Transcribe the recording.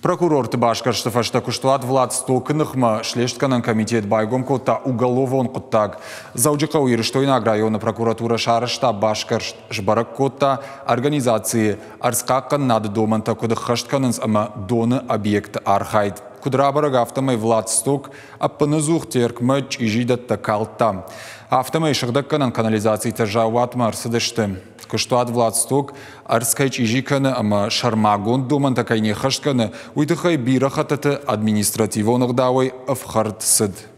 Прокурорты башқаршты фашта күштуат Влад Столкынықмы шлештканан комитет байгом котта уголовон құттаг. Зауджықа уйрыштойнаг района прокуратура шарышта башқарш жбарық организации арсқаққын нады домынта күдіққаштканын ама доны объект архайд. Кудрабарыг автомай Влад Сток аппыны терк теркмы та калта. Автомай шығдыққанын канализации тажауатмы арсыдышты кыштуат владсток арскайч чижиканы ама шармагон думан не хашканы уйтыхай бирахататы административонық давай ывхарт сыд.